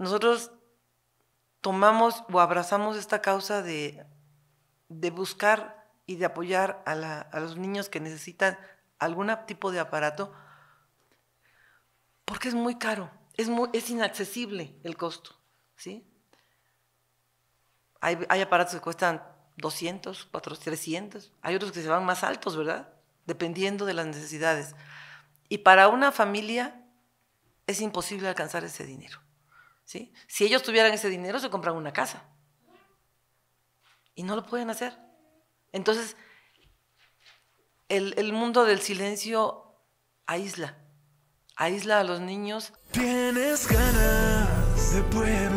nosotros tomamos o abrazamos esta causa de, buscar y de apoyar a, los niños que necesitan algún tipo de aparato, porque es muy caro, es, muy, inaccesible el costo. ¿sí? Hay, hay, aparatos que cuestan 200, 400, 300, hay otros que se van más altos, ¿verdad? Dependiendo de las necesidades. Y para una familia es imposible alcanzar ese dinero. Si ellos tuvieran ese dinero, se compran una casa. Y no lo pueden hacer. Entonces, el, el mundo del silencio aísla. Aísla a los niños. Tienes ganas de poder?